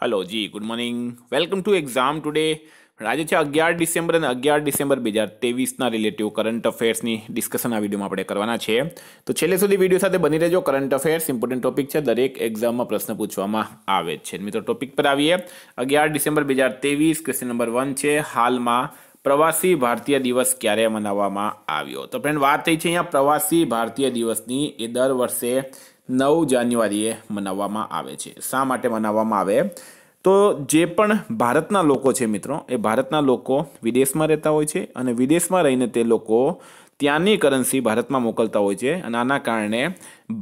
hello ji good morning welcome to exam today આજે છે અગિયાર ડિસેમ્બર અને અગિયાર ડિસેમ્બર બે હજાર તેવીસના રિલેટિવ કરંટ અફેર્સની ડિસ્કશન આ વિડીયોમાં આપણે કરવાના છે તો છેલ્લે સુધી વિડીયો સાથે બની રહેજો કરંટ અફેર્સ ઇમ્પોર્ટન્ટ ટોપિક છે દરેક એક્ઝામમાં પ્રશ્ન પૂછવામાં આવે છે મિત્રો ટોપિક પર આવીએ અગિયાર ડિસેમ્બર બે હજાર તેવીસ ક્વેશ્ચન નંબર વન છે હાલમાં પ્રવાસી ભારતીય દિવસ ક્યારે મનાવવામાં આવ્યો તો ફ્રેન્ડ વાત થઈ છે અહીંયા પ્રવાસી ભારતીય દિવસની એ દર વર્ષે નવ જાન્યુઆરીએ મનાવવામાં આવે છે શા માટે મનાવવામાં આવે તો જે પણ ભારતના લોકો છે મિત્રો એ ભારતના લોકો વિદેશમાં રહેતા હોય છે અને વિદેશમાં રહીને તે લોકો ત્યાંની કરન્સી ભારતમાં મોકલતા હોય છે અને આના કારણે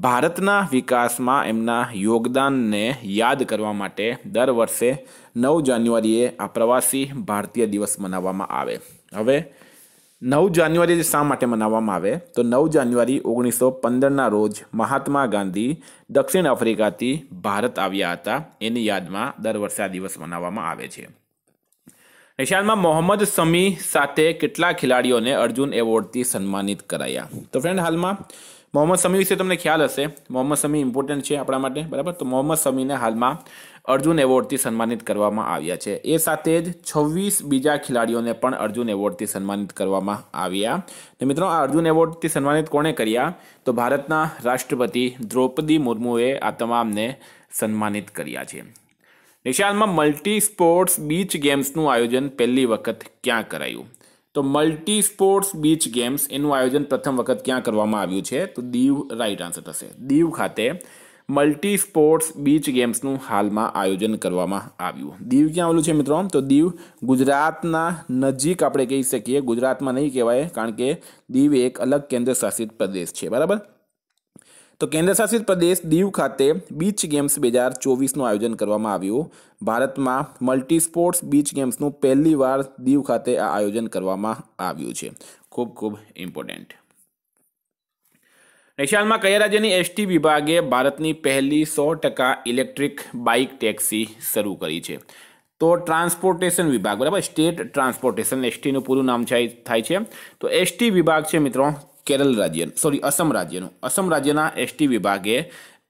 ભારતના વિકાસમાં એમના યોગદાનને યાદ કરવા માટે દર વર્ષે નવ જાન્યુઆરીએ આ પ્રવાસી ભારતીય દિવસ મનાવવામાં આવે હવે નવ જાન્યુઆરી શા માટે મનાવવામાં આવે તો નવ જાન્યુઆરી ઓગણીસો પંદરના રોજ મહાત્મા ગાંધી દક્ષિણ આફ્રિકાથી ભારત આવ્યા હતા એની યાદમાં દર વર્ષે આ દિવસ મનાવવામાં આવે છે નિશાનમાં મોહમ્મદ સમી સાથે કેટલા ખેલાડીઓને અર્જુન એવોર્ડથી સન્માનિત કરાયા તો ફ્રેન્ડ હાલમાં મોહમ્મદ સમી વિશે તમને ખ્યાલ હશે મોહમ્મદ સમી ઇમ્પોર્ટન્ટ છે આપણા માટે બરાબર તો મોહમ્મદ સમીને હાલમાં અર્જુન એવોર્ડથી સન્માનિત કરવામાં આવ્યા છે એ સાથે જ છવ્વીસ બીજા ખેલાડીઓને પણ અર્જુન એવોર્ડથી સન્માનિત કરવામાં આવ્યા ને મિત્રો આ અર્જુન એવોર્ડથી સન્માનિત કોણે કર્યા તો ભારતના રાષ્ટ્રપતિ દ્રૌપદી મુર્મુએ આ તમામને સન્માનિત કર્યા છે નિશાળમાં મલ્ટી સ્પોર્ટ્સ બીચ ગેમ્સનું આયોજન પહેલી વખત ક્યાં કરાયું તો મલ્ટી સ્પોર્ટ્સ બીચ ગેમ્સ એનું આયોજન પ્રથમ વખત ક્યાં કરવામાં આવ્યું છે તો દીવ રાઈટ આન્સર થશે દીવ ખાતે મલ્ટી સ્પોર્ટ્સ બીચ ગેમ્સનું હાલમાં આયોજન કરવામાં આવ્યું દીવ ક્યાં આવેલું છે મિત્રો તો દીવ ગુજરાતના નજીક આપણે કહી શકીએ ગુજરાતમાં નહીં કહેવાય કારણ કે દીવ એક અલગ કેન્દ્ર શાસિત પ્રદેશ છે બરાબર તો કેન્દ્રશાસિત પ્રદેશ દીવ ખાતે બીચ ગેમ્સ બે હજાર ચોવીસનું આયોજન કરવામાં આવ્યું ભારતમાં મલ્ટી સ્પોર્ટ્સ બીચ ગેમ્સનું પહેલી વાર દીવ ખાતે આ આયોજન કરવામાં આવ્યું છે ખૂબ ખૂબ ઇમ્પોર્ટન્ટ નૈશાલમાં કયા રાજ્યની એસટી વિભાગે ભારતની પહેલી સો ટકા ઇલેક્ટ્રિક બાઇક ટેક્સી શરૂ કરી છે તો ટ્રાન્સપોર્ટેશન વિભાગ બરાબર સ્ટેટ ટ્રાન્સપોર્ટેશન એસટીનું પૂરું નામ થાય છે તો એસટી વિભાગ છે મિત્રો કેરળ રાજ્ય સોરી અસમ રાજ્યનું અસમ રાજ્યના એસટી વિભાગે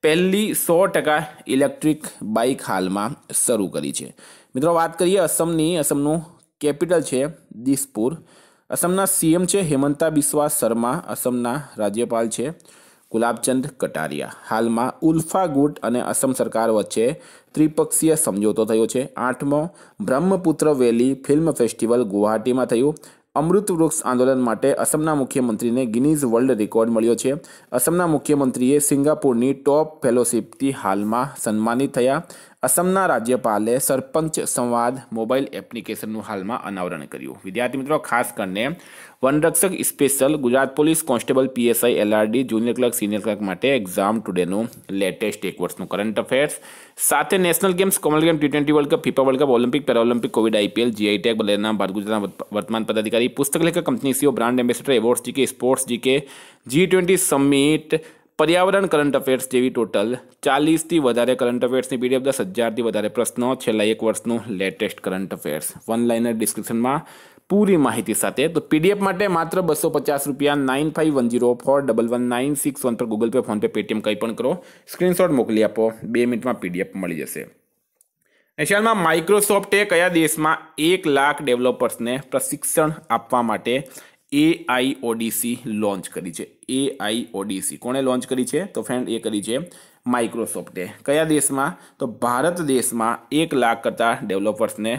પહેલી સો ટકા ઇલેક્ટ્રિક બાઇક હાલમાં શરૂ કરી છે મિત્રો વાત કરીએ અસમની અસમનું કેપિટલ છે દિસપુર અસમના સીએમ છે હેમંતા બિસ્વા શર્મા અસમના રાજ્યપાલ છે ગુલાબચંદ કટારિયા હાલમાં ઉલ્ફા ગુટ અને અસમ સરકાર વચ્ચે ત્રિપક્ષીય સમજોતો થયો છે આઠમો બ્રહ્મપુત્ર વેલી ફિલ્મ ફેસ્ટિવલ ગુવાહાટીમાં થયું અમૃત વૃક્ષ આંદોલન માટે અસમના મુખ્યમંત્રીને ગિનીઝ વર્લ્ડ રેકોર્ડ મળ્યો છે અસમના મુખ્યમંત્રીએ સિંગાપુરની ટોપ ફેલોશિપથી હાલમાં સન્માનિત થયા અસમના રાજ્યપાલે સરપંચ સંવાદ મોબાઈલ એપ્લિકેશનનું હાલમાં અનાવરણ કર્યું વિદ્યાર્થી મિત્રો ખાસ કરીને વનરક્ષક special Gujarat police constable PSI LRD junior clerk senior clerk માટે એક્ઝામ ટુડેનું લેટેસ્ટ એક વર્ષનું કરંટ અફેર્સ સાથે national games commonwealth game T twenty world cup FIFA world cup Olympic Paralympic covid IPL GI tag બલેના ભારત ગુજરાતના વર્તમાન પદાધિકારી પુસ્તક લેખક company CEO brand ambassador awards GK sports GK G twenty summit પર્યાવરણ કરંટ અફેર્સ જેવી total ચાલીસથી વધારે કરંટ અફેર્સની પીડીએફ દસ હજારથી વધારે પ્રશ્નો છેલ્લા એક વર્ષનો latest current affairs one liner ડિસ્ક્રિપ્શનમાં પૂરી માહિતી સાથે તો પીડીએફ માટે માત્ર બસો પચાસ રૂપિયા nine five one zero four double one nine six one પર ગૂગલ પે ફોનપે પેટીએમ કંઈ પણ કરો સ્ક્રીનશોટ મોકલી આપો બે મિનિટમાં પીડીએફ મળી જશે એશિયામાં માઇક્રોસોફ્ટે કયા દેશમાં એક લાખ ડેવલપર્સને પ્રશિક્ષણ આપવા માટે એઆઈ ઓડીસી લોન્ચ કરી છે એઆઈ ઓડીસી કોણે લોન્ચ કરી છે તો ફ્રેન્ડ એ કરી છે માઇક્રોસોફ્ટે કયા દેશમાં તો ભારત દેશમાં એક લાખ કરતાં ડેવલપર્સને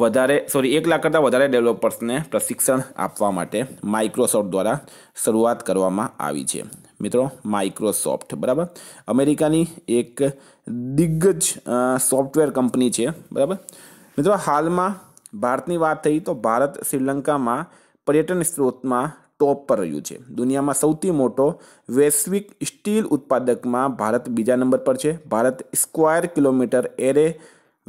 વધારે સોરી એક લાખ કરતાં વધારે ડેવલપર્સને પ્રશિક્ષણ આપવા માટે માઇક્રોસોફ્ટ દ્વારા શરૂઆત કરવામાં આવી છે મિત્રો માઇક્રોસોફ્ટ બરાબર અમેરિકાની એક દિગ્ગજ સોફ્ટવેર કંપની છે બરાબર મિત્રો હાલમાં ભારતની વાત થઈ તો ભારત શ્રીલંકામાં પર્યટન સ્ત્રોતમાં ટોપ પર રહ્યું છે દુનિયામાં સૌથી મોટો વૈશ્વિક સ્ટીલ ઉત્પાદકમાં ભારત બીજા નંબર પર છે ભારત સ્ક્વેર કિલોમીટર એરે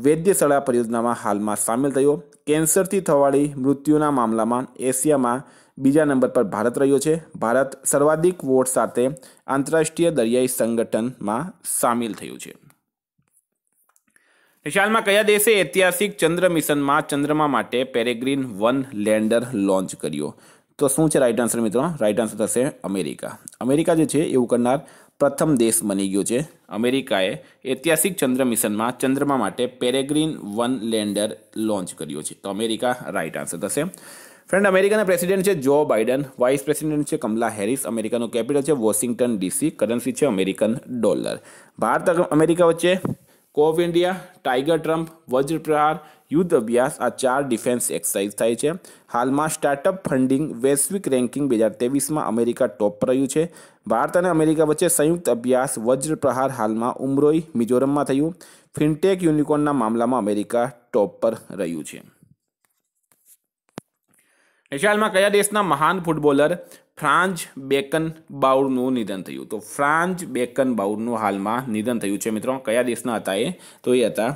વૈદ્યશાળા પરિયોજનામાં હાલમાં સામેલ થયો કેન્સરથી થવાળી મૃત્યુના મામલામાં એશિયામાં બીજા નંબર પર ભારત રહ્યો છે ભારત સર્વાધિક વોટ સાથે આંતરરાષ્ટ્રીય દરિયાઈ સંગઠનમાં સામેલ થયું છે વિશાલમાં કયા દેશે ઐતિહાસિક ચંદ્ર મિશનમાં ચંદ્રમા માટે પેરેગ્રીન વન લેન્ડર લોન્ચ કર્યો તો શું છે રાઇટ આન્સર મિત્રો રાઇટ આન્સર થશે અમેરિકા અમેરિકા જે છે એવું કરનાર પ્રથમ દેશ બની ગયો છે અમેરિકાએ ઐતિહાસિક ચંદ્ર મિશનમાં ચંદ્રમા માટે પેરેગ્રીન વન લેન્ડર લોન્ચ કર્યો છે તો અમેરિકા રાઇટ આન્સર થશે ફ્રેન્ડ અમેરિકાના પ્રેસિડેન્ટ છે જો બાઇડન વાઇસ પ્રેસિડેન્ટ છે કમલા હેરિસ અમેરિકાનું કેપિટલ છે વોશિંગ્ટન ડીસી કરન્સી છે અમેરિકન ડોલર ભારત અમેરિકા વચ્ચે cope India Tiger Triumph Vajraprahar યુદ્ધ અભ્યાસ આ ચાર ડિફેન્સ એક્સરસાઇઝ થાય છે હાલમાં સ્ટાર્ટઅપ ફંડિંગ વૈશ્વિક રેન્કિંગ બે હજાર તેવીસમાં અમેરિકા ટોપ પર રહ્યું છે ભારત અને અમેરિકા વચ્ચે સંયુક્ત અભ્યાસ વજ્રપ્રહાર હાલમાં ઉમરોઈ મિઝોરમમાં થયું ફિનટેક યુનિકોર્નના મામલામાં અમેરિકા ટોપ પર રહ્યું છે હાલમાં કયા દેશના મહાન ફૂટબોલર ફ્રાન્ચ બેકન બાઉરનું નિધન થયું તો ફ્રાન્ચ બેકન બાઉરનું હાલમાં નિધન થયું છે મિત્રો કયા દેશના હતા એ તો એ હતા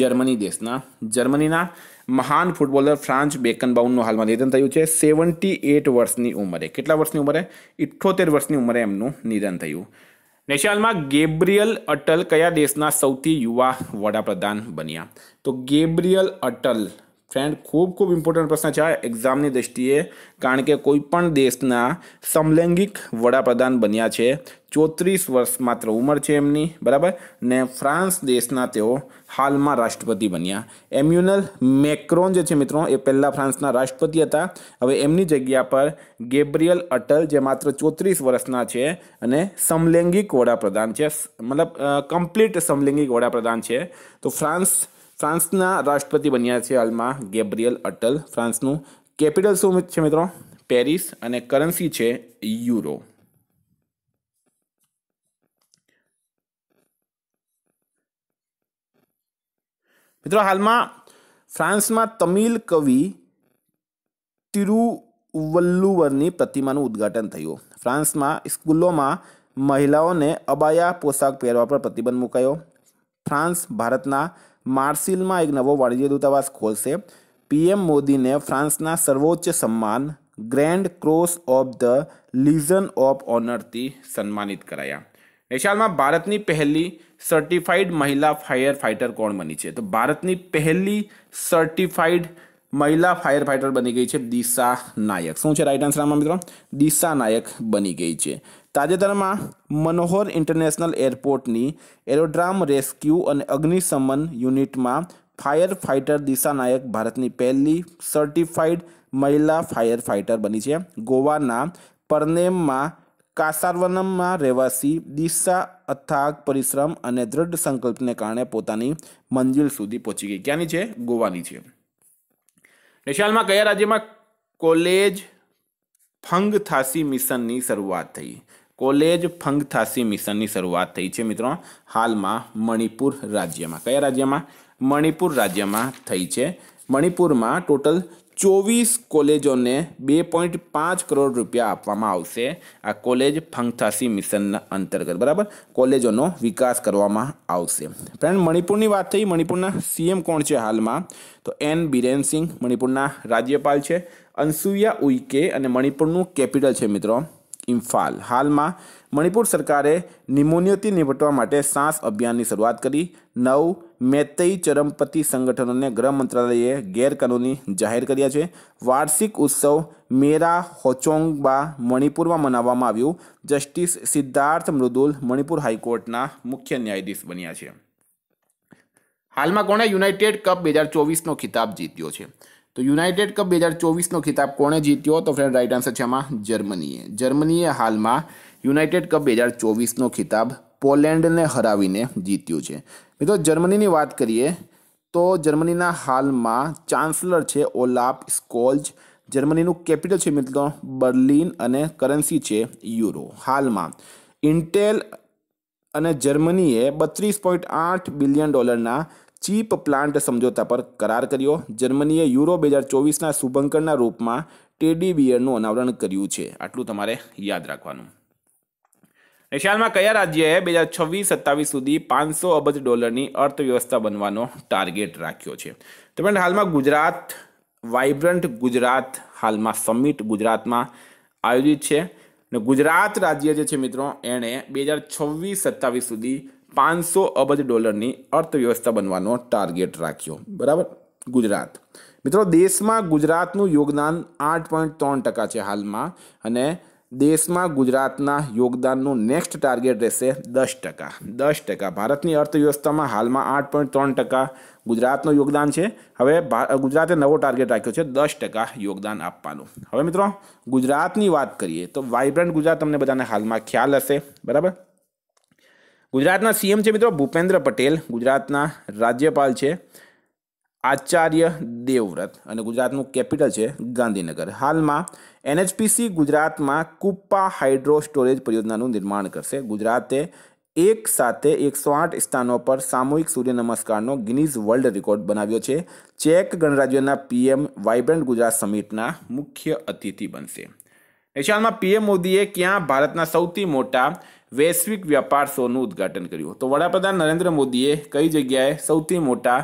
જર્મની દેશના જર્મનીના મહાન ફૂટબોલર ફ્રાન્ચ બેકનબાઉનનું હાલમાં નિધન થયું છે સેવન્ટી એટ વર્ષની ઉંમરે કેટલા વર્ષની ઉંમરે ઇઠ્ઠોતેર વર્ષની ઉંમરે એમનું નિધન થયું નેશનલમાં ગેબ્રિયલ અટલ કયા દેશના સૌથી યુવા વડાપ્રધાન બન્યા તો ગેબ્રિયલ અટલ ફ્રેન્ડ ખૂબ ખૂબ ઇમ્પોર્ટન્ટ પ્રશ્ન છે એક્ઝામની દ્રષ્ટિએ કારણ કે કોઈ પણ દેશના સમલૈંગિક વડાપ્રધાન બન્યા છે ચોત્રીસ વર્ષ માત્ર ઉંમર છે એમની બરાબર ને ફ્રાન્સ દેશના તેઓ હાલમાં રાષ્ટ્રપતિ બન્યા એમ્યુનલ મેક્રોન જે છે મિત્રો એ પહેલાં ફ્રાન્સના રાષ્ટ્રપતિ હતા હવે એમની જગ્યા પર ગેબ્રિયલ અટલ જે માત્ર ચોત્રીસ વર્ષના છે અને સમલૈંગિક વડાપ્રધાન છે મતલબ કમ્પ્લીટ સમલૈંગિક વડાપ્રધાન છે તો ફ્રાન્સ ફ્રાન્સના રાષ્ટ્રપતિ બન્યા છે હાલમાં ગેબ્રિયલ અટલ ફ્રાન્સનું કેપિટલ શું છે મિત્રો પેરિસ અને કરન્સી છે યુરો મિત્રો હાલમાં ફ્રાન્સમાં તમિલ કવિ તિરુવલ્લુવરની પ્રતિમાનું ઉદ્ઘાટન થયું ફ્રાન્સમાં સ્કૂલોમાં મહિલાઓને અબાયા પોશાક પહેરવા પર પ્રતિબંધ મુકાયો ફ્રાન્સ ભારતના માર્સિલમાં એક નવો વાણિજ્ય દૂતાવાસ ખોલશે પીએમ મોદીને ફ્રાન્સના સર્વોચ્ચ સન્માન grand cross of the legion of ઓનરથી સન્માનિત કરાયા નિશાલમાં ભારતની પહેલી સર્ટિફાઈડ મહિલા ફાયર ફાઇટર કોણ બની છે તો ભારતની પહેલી સર્ટિફાઈડ મહિલા ફાયર ફાઇટર બની ગઈ છે દિશા નાયક શું છે રાઈટ આન્સર આમાં મિત્રો દિશા નાયક બની ગઈ છે તાજેતરમાં મનોહર ઇન્ટરનેશનલ એરપોર્ટની એરોડ્રામ રેસ્ક્યુ અને અગ્નિશમન યુનિટમાં ફાયર ફાઇટર દિશાનાયક ભારતની પહેલી સર્ટિફાઇડ મહિલા ફાયર ફાઇટર બની છે ગોવાના પરનેમમાં કાસારવનમમાં રહેવાસી દિશા અથાગ પરિશ્રમ અને દ્રઢ સંકલ્પને કારણે પોતાની મંજિલ સુધી પહોંચી ગઈ ક્યાંની છે ગોવાની છે નિશાલમાં કયા રાજ્યમાં કોલેજ ફંગ થાસી મિશનની શરૂઆત થઈ કોલેજ ફંગથાસી મિશનની શરૂઆત થઈ છે મિત્રો હાલમાં મણિપુર રાજ્યમાં કયા રાજ્યમાં મણિપુર રાજ્યમાં થઈ છે મણિપુરમાં ટોટલ ચોવીસ કોલેજોને બે પોઈન્ટ પાંચ કરોડ રૂપિયા આપવામાં આવશે આ કોલેજ ફંગથાસી મિશનના અંતર્ગત બરાબર કોલેજોનો વિકાસ કરવામાં આવશે ફ્રેન્ડ મણિપુરની વાત થઈ મણિપુરના સીએમ કોણ છે હાલમાં તો એન બિરેન સિંઘ મણિપુરના રાજ્યપાલ છે અનસુયા ઉઈકે અને મણિપુરનું કેપિટલ છે મિત્રો ઇમ્ફાલ હાલમાં મણિપુર સરકારે નિમોનિયાથી નિપટવા માટે સાસ અભિયાનની શરૂઆત કરી નવ મેતઈ ચરમપતિ સંગઠનોને ગૃહ મંત્રાલયે ગેરકાનૂની જાહેર કર્યા છે વાર્ષિક ઉત્સવ મેરા હોચોંગબા મણિપુરમાં મનાવવામાં આવ્યું જસ્ટિસ સિદ્ધાર્થ મૃદુલ મણિપુર હાઈકોર્ટના મુખ્ય ન્યાયાધીશ બન્યા છે હાલમાં કોણે યુનાઇટેડ કપ બે હજાર ચોવીસનો ખિતાબ જીત્યો છે તો યુનાઇટેડ કપ બે હજાર ચોવીસનો ખિતાબ કોણે જીત્યો તો ફ્રેન્ડ રાઇટ આન્સર છે આમાં જર્મનીએ જર્મનીએ હાલમાં યુનાઇટેડ કપ બે હજાર ચોવીસનો ખિતાબ પોલેન્ડને હરાવીને જીત્યું છે મિત્રો જર્મનીની વાત કરીએ તો જર્મનીના હાલમાં ચાન્સલર છે ઓલાપ સ્કોલ્જ જર્મનીનું કેપિટલ છે મિત્રો બર્લિન અને કરન્સી છે યુરો હાલમાં ઇન્ટેલ અને જર્મનીએ બત્રીસ પોઈન્ટ આઠ બિલિયન ડોલરના ચીપ પ્લાન્ટ સમજોતા પર કરાર કર્યો જર્મનીએ યુરો બે હજાર ચોવીસના શુભંકરના રૂપમાં ટેડી બિયરનું અનાવરણ કર્યું છે આટલું તમારે યાદ રાખવાનું નિશાળમાં કયા રાજ્યએ બે હજાર છવ્વીસ સત્તાવીસ સુધી પાંચસો અબજ ડોલરની અર્થવ્યવસ્થા બનવાનો ટાર્ગેટ રાખ્યો છે તો પણ હાલમાં ગુજરાત વાઇબ્રન્ટ ગુજરાત હાલમાં સમિટ ગુજરાતમાં આયોજિત છે ને ગુજરાત રાજ્ય જે છે મિત્રો એણે બે હજાર છવ્વીસ સત્તાવીસ સુધી પાંચસો અબજ ડોલરની અર્થવ્યવસ્થા બનવાનો ટાર્ગેટ રાખ્યો બરાબર ગુજરાત મિત્રો દેશમાં ગુજરાતનું યોગદાન આઠ પોઈન્ટ ત્રણ ટકા છે હાલમાં અને દેશમાં ગુજરાતના યોગદાનનું નેક્સ્ટ ટાર્ગેટ રહેશે દસ ટકા દસ ટકા ભારતની અર્થવ્યવસ્થામાં હાલમાં આઠ પોઈન્ટ ત્રણ ટકા ગુજરાતનું યોગદાન છે હવે ગુજરાતે નવો ટાર્ગેટ રાખ્યો છે દસ ટકા યોગદાન આપવાનું હવે મિત્રો ગુજરાતની વાત કરીએ તો વાઇબ્રન્ટ ગુજરાત તમને બધાને હાલમાં ખ્યાલ હશે બરાબર ગુજરાતના સીએમ છે મિત્રો ભૂપેન્દ્ર પટેલ ગુજરાતના રાજ્યપાલ છે આચાર્ય દેવવ્રત અને ગુજરાતનું કેપિટલ છે ગાંધીનગર હાલમાં એનએચપીસી ગુજરાતમાં કુપ્પા હાઇડ્રો સ્ટોરેજ પરિયોજનાનું નિર્માણ કરશે ગુજરાતે એક સાથે એકસો આઠ સ્થાનો પર સામૂહિક સૂર્ય નમસ્કારનો ગિનીઝ વર્લ્ડ રેકોર્ડ બનાવ્યો છે ચેક ગણરાજ્યના પીએમ વાઇબ્રન્ટ ગુજરાત સમિટના મુખ્ય અતિથિ બનશે એશિયામાં પીએમ મોદીએ ક્યાં ભારતના સૌથી મોટા વૈશ્વિક વ્યાપાર શોનું ઉદ્ઘાટન કર્યું તો વડાપ્રધાન નરેન્દ્ર મોદીએ કઈ જગ્યાએ સૌથી મોટા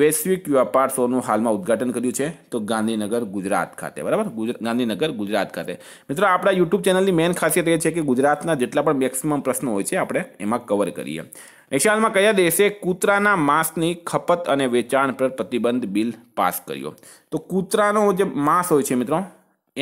વૈશ્વિક વ્યાપાર શોનું હાલમાં ઉદ્ઘાટન કર્યું છે તો ગાંધીનગર ગુજરાત ખાતે બરાબર ગાંધીનગર ગુજરાત ખાતે મિત્રો આપણા યુટ્યુબ ચેનલની મેઇન ખાસિયત એ છે કે ગુજરાતના જેટલા પણ મેક્સિમમ પ્રશ્નો હોય છે આપણે એમાં કવર કરીએ નેશનલમાં કયા દેશે કૂતરાના માંસની ખપત અને વેચાણ પર પ્રતિબંધ બિલ પાસ કર્યો તો કૂતરાનો જે માંસ હોય છે મિત્રો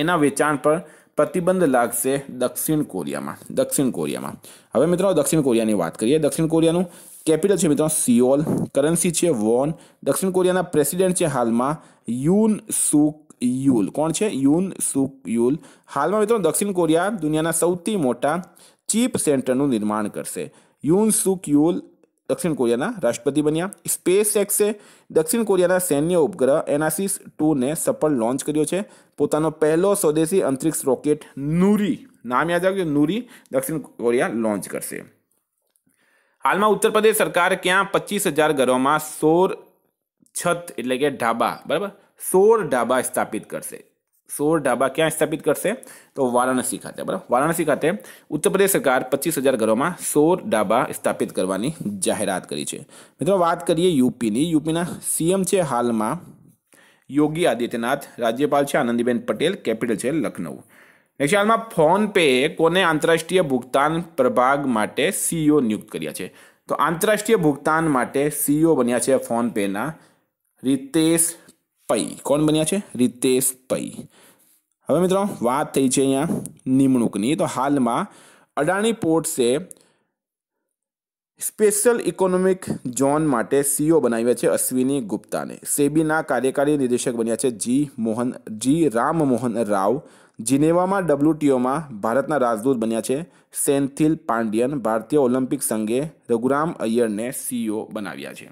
એના વેચાણ પર પ્રતિબંધ લાગશે દક્ષિણ કોરિયામાં દક્ષિણ કોરિયામાં હવે મિત્રો દક્ષિણ કોરિયાની વાત કરીએ દક્ષિણ કોરિયાનું કેપિટલ છે મિત્રો સિયોલ કરન્સી છે વોન દક્ષિણ કોરિયાના પ્રેસિડેન્ટ છે હાલમાં યુન સુક યુલ કોણ છે યુન સુક યુલ હાલમાં મિત્રો દક્ષિણ કોરિયા દુનિયાના સૌથી મોટા ચીપ સેન્ટરનું નિર્માણ કરશે યુન સુક યુલ દક્ષિણ કોરિયાના રાષ્ટ્રપતિ બન્યા સ્પેસ એક્સે દક્ષિણ કોરિયાના સૈન્ય ઉપગ્રહ એનાસિસ ટુને સફળ લોન્ચ કર્યો છે પોતાનો પહેલો સ્વદેશી અંતરિક્ષ રોકેટ નૂરી નામ યાદ રાખજો નૂરી દક્ષિણ કોરિયા લોન્ચ કરશે હાલમાં ઉત્તર પ્રદેશ સરકાર ક્યાં પચીસ હજાર ઘરોમાં સોર છત એટલે કે ઢાબા બરાબર સોળ ઢાબા સ્થાપિત કરશે સોળ ઢાબા ક્યાં સ્થાપિત કરશે તો વારાણસી ખાતે બરાબર વારાણસી ખાતે ઉત્તર પ્રદેશ સરકાર પચીસ હજાર ઘરોમાં સોળ ઢાબા સ્થાપિત કરવાની જાહેરાત કરી છે મિત્રો વાત કરીએ યુપીની યુપીના સીએમ છે હાલમાં યોગી આદિત્યનાથ રાજ્યપાલ છે આનંદીબેન પટેલ કેપિટલ છે લખનઉ નેક્સ્ટ હાલમાં ફોન કોને આંતરરાષ્ટ્રીય ભુગતાન પ્રભાગ માટે સીઈઓ નિયુક્ત કર્યા છે તો આંતરરાષ્ટ્રીય ભુગતાન માટે સીઈઓ બન્યા છે ફોનપેના પેના રિતેશ પૈ કોણ બન્યા છે રિતેશ પૈ હવે મિત્રો વાત થઈ છે અહીંયા નિમણૂકની તો હાલમાં અડાણી પોર્ટ્સે સ્પેશિયલ ઇકોનોમિક ઝોન માટે સીઓ બનાવ્યા છે અશ્વિની ગુપ્તાને સેબીના કાર્યકારી નિદેશક બન્યા છે જી મોહન જી રામમોહન રાવ જિનેવામાં ડબ્લ્યુટીઓમાં ભારતના રાજદૂત બન્યા છે સેન્થિલ પાંડિયન ભારતીય ઓલિમ્પિક સંઘે રઘુરામ અય્યરને સીઓ બનાવ્યા છે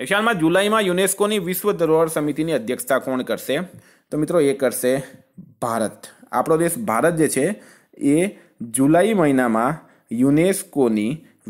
નેક્સ્ટમાં જુલાઈમાં યુનેસ્કોની વિશ્વ ધરોહર સમિતિની અધ્યક્ષતા કોણ કરશે તો મિત્રો એ કરશે ભારત આપણો દેશ ભારત જે છે એ જુલાઈ મહિનામાં યુનેસ્કોની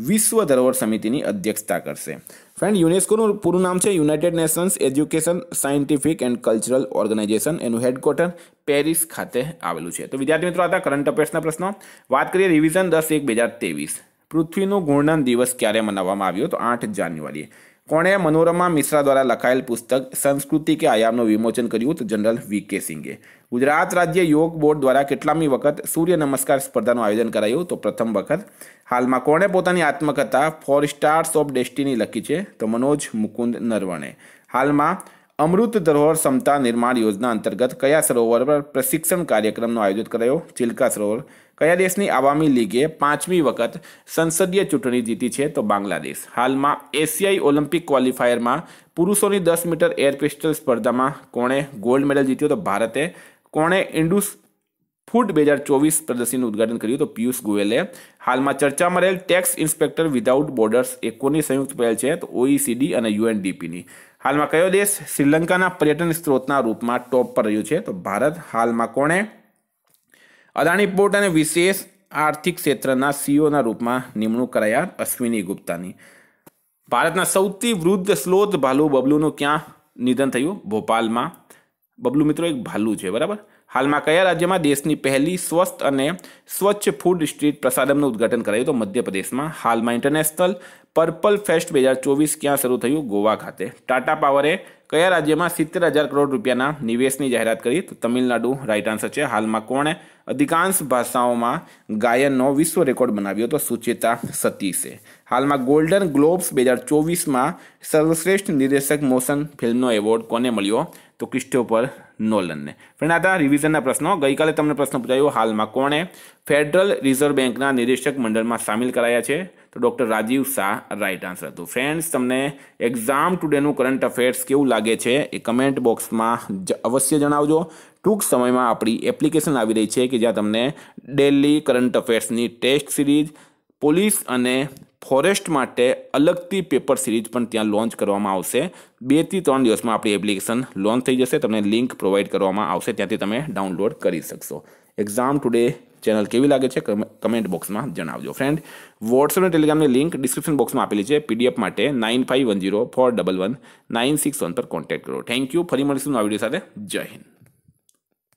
વિશ્વ ધરોહર સમિતિની અધ્યક્ષતા કરશે ફ્રેન્ડ યુનેસ્કોનું પૂરું નામ છે United Nations education scientific and cultural organisation એનું હેડક્વાર્ટર પેરિસ ખાતે આવેલું છે તો વિદ્યાર્થી મિત્રો હતા કરંટ અફેર્સના પ્રશ્નો વાત કરીએ રિવિઝન દસ એક બે હજાર તેવીસ પૃથ્વીનો ગુણન દિવસ ક્યારે મનાવવામાં આવ્યો તો આઠ જાન્યુઆરીએ કોણે મનોરમા મિશ્રા દ્વારા લખાયેલ પુસ્તક સંસ્કૃતિ કે આયામનું વિમોચન કર્યું તો જનરલ વી કે સિંઘે ગુજરાત રાજ્ય યોગ બોર્ડ દ્વારા કેટલામી વખત સૂર્ય નમસ્કાર સ્પર્ધાનું આયોજન કરાયું તો પ્રથમ વખત હાલમાં કોણે પોતાની આત્મકથા ફોર સ્ટાર્સ ઓફ ડેસ્ટિની લખી છે તો મનોજ મુકુંદ નરવણે હાલમાં અમૃત ધરોહર ક્ષમતા નિર્માણ યોજના અંતર્ગત કયા સરોવર પર પ્રશિક્ષણ કાર્યક્રમનું આયોજન કરાયો ચિલકા સરોવર કયા દેશની આવામી લીગે પાંચમી વખત સંસદીય ચૂંટણી જીતી છે તો બાંગ્લાદેશ હાલમાં એશિયાઈ ઓલિમ્પિક ક્વોલિફાયરમાં પુરુષોની દસ મીટર એર પિસ્ટલ સ્પર્ધામાં કોણે ગોલ્ડ મેડલ જીત્યો તો ભારતે કોણે ઇન્ડુસ ફૂડ બે હજાર ચોવીસ પ્રદર્શનનું ઉદઘાટન કર્યું તો પિયુષ ગોયલે હાલમાં ચર્ચામાં રહેલ ટેક્સ ઇન્સ્પેક્ટર વિધાઉટ બોર્ડર્સ એ કોની સંયુક્ત પહેલ છે તો ઓઈસીડી અને યુએનડીપીની હાલમાં કયો દેશ શ્રીલંકાના પર્યટન સ્ત્રોતના રૂપમાં ટોપ પર રહ્યું છે તો ભારત હાલમાં કોણે અદાણી પોર્ટ અને વિશેષ આર્થિક ક્ષેત્રના સીઓના રૂપમાં નિમણૂક કરાયા અશ્વિની ગુપ્તાની ભારતના સૌથી વૃદ્ધ સ્લોત ભાલુ બબલુનું ક્યાં નિધન થયું ભોપાલમાં બબલુ મિત્રો એક ભાલુ છે બરાબર હાલમાં કયા રાજ્યમાં દેશની પહેલી સ્વસ્થ અને સ્વચ્છ ફૂડ સ્ટ્રીટ પ્રસાદમનું ઉદ્ઘાટન કરાયું તો મધ્યપ્રદેશમાં હાલમાં ઇન્ટરનેશનલ પર્પલ ફેસ્ટ બે હજાર ચોવીસ ક્યાં શરૂ થયું ગોવા ખાતે ટાટા પાવરે કયા રાજ્યમાં સિત્તેર હજાર કરોડ રૂપિયાના નિવેશની જાહેરાત કરી તો તમિલનાડુ રાઇટ આન્સર છે હાલમાં કોણે અધિકાંશ ભાષાઓમાં ગાયનનો વિશ્વ રેકોર્ડ બનાવ્યો તો સુચેતા સતીશે હાલમાં ગોલ્ડન ગ્લોબ્સ બે હજાર ચોવીસમાં સર્વશ્રેષ્ઠ નિર્દેશક મોશન ફિલ્મનો એવોર્ડ કોને મળ્યો તો ક્રિસ્ટોફર નોલનને ફ્રેન્ડ આ રિવિઝનના પ્રશ્નો ગઈકાલે તમને પ્રશ્ન પૂછાયો હાલમાં કોણે ફેડરલ રિઝર્વ બેંકના નિદેશક મંડળમાં સામેલ કરાયા છે તો doctor Rajiv Shah right answer હતું ફ્રેન્ડ્સ તમને એક્ઝામ ટુડેનું કરંટ અફેર્સ કેવું લાગે છે એ કમેન્ટ બોક્સમાં અવશ્ય જણાવજો ટૂંક સમયમાં આપણી એપ્લિકેશન આવી રહી છે કે જ્યાં તમને ડેલી કરંટ અફેર્સની ટેસ્ટ સિરીઝ પોલીસ અને ફોરેસ્ટ માટે અલગથી પેપર સિરીઝ પણ ત્યાં લોન્ચ કરવામાં આવશે બેથી ત્રણ દિવસમાં આપણી એપ્લિકેશન લોન્ચ થઈ જશે તમને લિંક પ્રોવાઈડ કરવામાં આવશે ત્યાંથી તમે ડાઉનલોડ કરી શકશો એક્ઝામ ટુડે ચેનલ કેવી લાગે છે કમેન્ટ બોક્સમાં જણાવજો ફ્રેન્ડ વોટ્સઅપ અને ટેલિગ્રામની લિંક ડિસ્ક્રિપ્શન બોક્સમાં આપેલી છે પીડીએફ માટે nine five one zero four double one nine six one પર કોન્ટેક્ટ કરો થેન્ક યુ ફરી મળીશું આ વિડીયો સાથે જય હિન્દ